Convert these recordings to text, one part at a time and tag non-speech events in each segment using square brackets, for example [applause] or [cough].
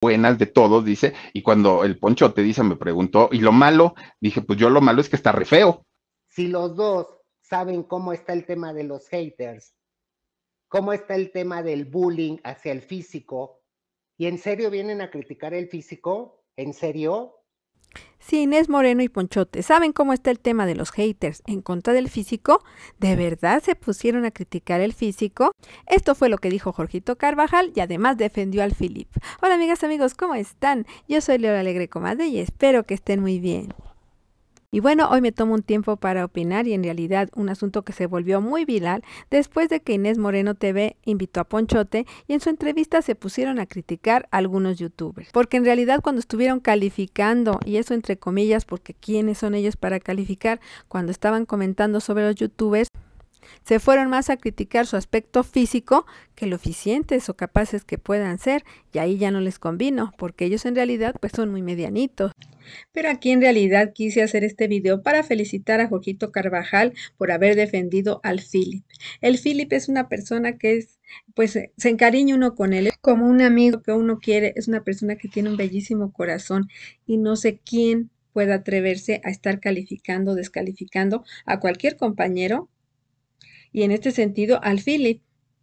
buenas de todos, dice, y cuando el Poncho te dice, me preguntó, y lo malo, dije, pues yo lo malo es que está re feo. Si los dos saben cómo está el tema de los haters, cómo está el tema del bullying hacia el físico, y en serio vienen a criticar el físico, en serio, Sí, Inés Moreno y Ponchote, ¿saben cómo está el tema de los haters en contra del físico? ¿De verdad se pusieron a criticar el físico? Esto fue lo que dijo Jorgito Carvajal y además defendió al Filip. Hola amigas, amigos, ¿cómo están? Yo soy Leora Alegre Comadre y espero que estén muy bien. Y bueno, hoy me tomo un tiempo para opinar y en realidad un asunto que se volvió muy viral después de que Inés Moreno TV invitó a Ponchote y en su entrevista se pusieron a criticar a algunos youtubers. Porque en realidad cuando estuvieron calificando, y eso entre comillas porque quiénes son ellos para calificar, cuando estaban comentando sobre los youtubers, se fueron más a criticar su aspecto físico que lo eficientes o capaces que puedan ser, y ahí ya no les convino, porque ellos en realidad pues son muy medianitos pero aquí en realidad quise hacer este video para felicitar a Jorgito Carvajal por haber defendido al Philip. El Philip es una persona que es pues eh, se encariña uno con él, como un amigo que uno quiere, es una persona que tiene un bellísimo corazón y no sé quién pueda atreverse a estar calificando, descalificando a cualquier compañero y en este sentido al Philip.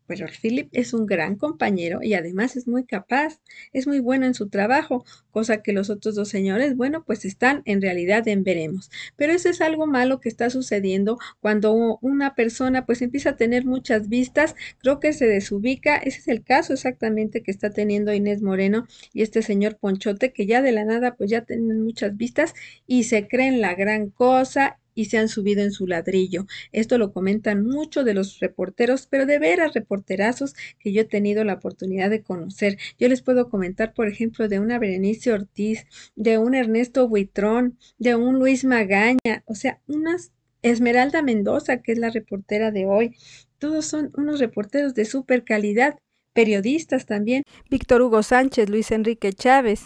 Pero Philip es un gran compañero y además es muy capaz, es muy bueno en su trabajo, cosa que los otros dos señores, bueno, pues están en realidad en veremos. Pero eso es algo malo que está sucediendo cuando una persona pues empieza a tener muchas vistas, creo que se desubica, ese es el caso exactamente que está teniendo Inés Moreno y este señor Ponchote que ya de la nada pues ya tienen muchas vistas y se creen la gran cosa y se han subido en su ladrillo. Esto lo comentan muchos de los reporteros, pero de veras reporterazos que yo he tenido la oportunidad de conocer. Yo les puedo comentar, por ejemplo, de una Berenice Ortiz, de un Ernesto Buitrón, de un Luis Magaña, o sea, unas Esmeralda Mendoza, que es la reportera de hoy. Todos son unos reporteros de super calidad, periodistas también. Víctor Hugo Sánchez, Luis Enrique Chávez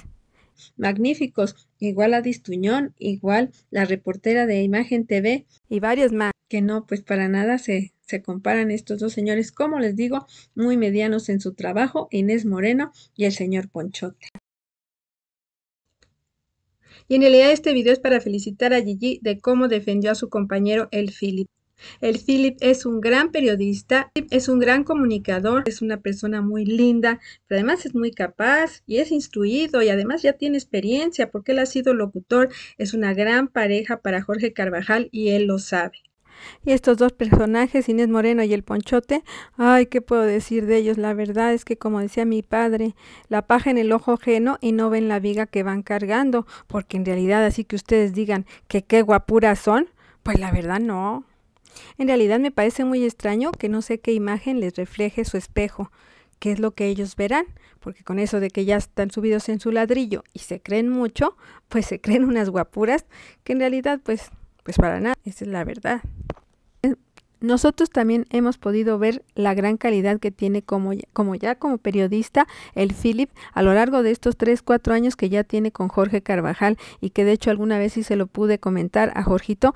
magníficos, igual a Distuñón, igual la reportera de Imagen TV y varios más. Que no, pues para nada se, se comparan estos dos señores, como les digo, muy medianos en su trabajo, Inés Moreno y el señor Ponchote. Y en realidad este video es para felicitar a Gigi de cómo defendió a su compañero el Philip. El Philip es un gran periodista, es un gran comunicador, es una persona muy linda, pero además es muy capaz y es instruido y además ya tiene experiencia porque él ha sido locutor. Es una gran pareja para Jorge Carvajal y él lo sabe. Y estos dos personajes, Inés Moreno y el Ponchote, ay, ¿qué puedo decir de ellos? La verdad es que, como decía mi padre, la paja en el ojo ajeno y no ven la viga que van cargando, porque en realidad así que ustedes digan que qué guapuras son, pues la verdad no. En realidad me parece muy extraño que no sé qué imagen les refleje su espejo, qué es lo que ellos verán, porque con eso de que ya están subidos en su ladrillo y se creen mucho, pues se creen unas guapuras que en realidad pues pues para nada, esa es la verdad. Nosotros también hemos podido ver la gran calidad que tiene como ya, como ya como periodista el Philip a lo largo de estos 3, 4 años que ya tiene con Jorge Carvajal y que de hecho alguna vez sí se lo pude comentar a Jorgito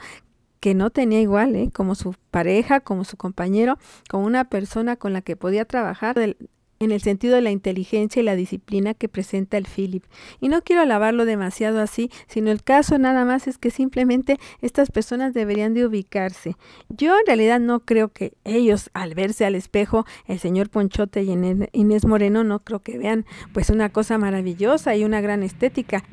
que no tenía igual, ¿eh? como su pareja, como su compañero, como una persona con la que podía trabajar en el sentido de la inteligencia y la disciplina que presenta el Philip. Y no quiero alabarlo demasiado así, sino el caso nada más es que simplemente estas personas deberían de ubicarse. Yo en realidad no creo que ellos, al verse al espejo, el señor Ponchote y Inés Moreno, no creo que vean pues una cosa maravillosa y una gran estética.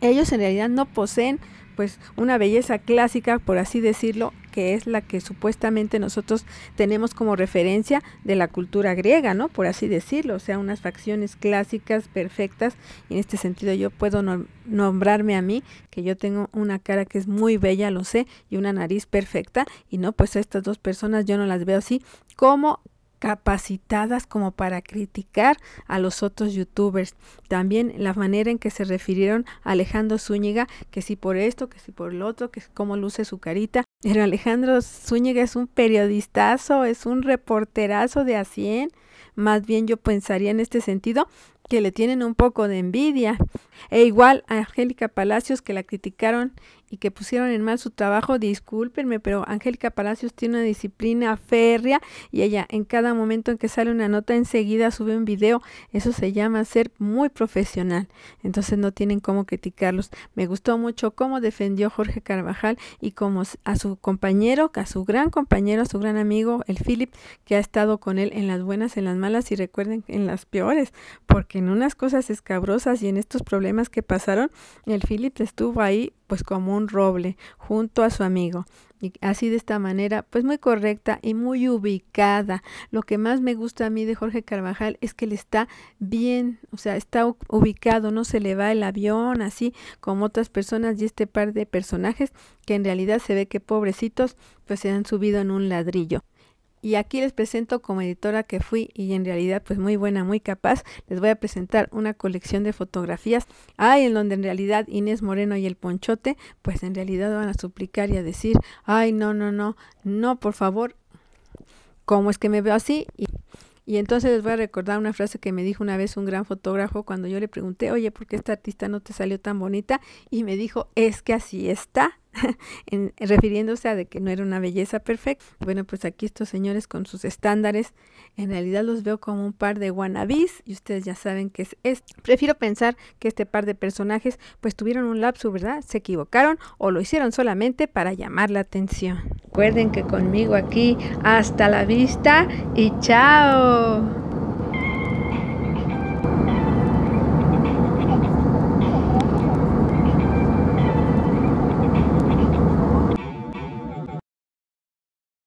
Ellos en realidad no poseen pues una belleza clásica, por así decirlo, que es la que supuestamente nosotros tenemos como referencia de la cultura griega, ¿no? Por así decirlo, o sea, unas facciones clásicas, perfectas. Y en este sentido yo puedo nombrarme a mí, que yo tengo una cara que es muy bella, lo sé, y una nariz perfecta. Y no, pues estas dos personas yo no las veo así, como capacitadas como para criticar a los otros youtubers. También la manera en que se refirieron a Alejandro Zúñiga, que si por esto, que si por lo otro, que cómo luce su carita. Pero Alejandro Zúñiga es un periodistazo, es un reporterazo de a 100. Más bien yo pensaría en este sentido que le tienen un poco de envidia. E igual a Angélica Palacios que la criticaron y que pusieron en mal su trabajo, discúlpenme, pero Angélica Palacios tiene una disciplina férrea y ella en cada momento en que sale una nota enseguida sube un video. Eso se llama ser muy profesional. Entonces no tienen cómo criticarlos. Me gustó mucho cómo defendió Jorge Carvajal y cómo a su compañero, a su gran compañero, a su gran amigo, el Philip, que ha estado con él en las buenas, en las malas y recuerden en las peores, porque en unas cosas escabrosas y en estos problemas que pasaron, el Philip estuvo ahí pues como un roble junto a su amigo. Y así de esta manera, pues muy correcta y muy ubicada. Lo que más me gusta a mí de Jorge Carvajal es que le está bien, o sea, está ubicado, no se le va el avión así como otras personas y este par de personajes que en realidad se ve que pobrecitos pues se han subido en un ladrillo y aquí les presento como editora que fui y en realidad pues muy buena, muy capaz, les voy a presentar una colección de fotografías, ay, en donde en realidad Inés Moreno y el Ponchote pues en realidad van a suplicar y a decir, ay, no, no, no, no, por favor, ¿cómo es que me veo así? Y, y entonces les voy a recordar una frase que me dijo una vez un gran fotógrafo cuando yo le pregunté, oye, ¿por qué esta artista no te salió tan bonita? Y me dijo, es que así está. [laughs] refiriéndose a que no era una belleza perfecta. Bueno, pues aquí estos señores con sus estándares, en realidad los veo como un par de wannabes y ustedes ya saben que es esto. Prefiero pensar que este par de personajes pues tuvieron un lapso, ¿verdad? Se equivocaron o lo hicieron solamente para llamar la atención. Recuerden que conmigo aquí hasta la vista y chao.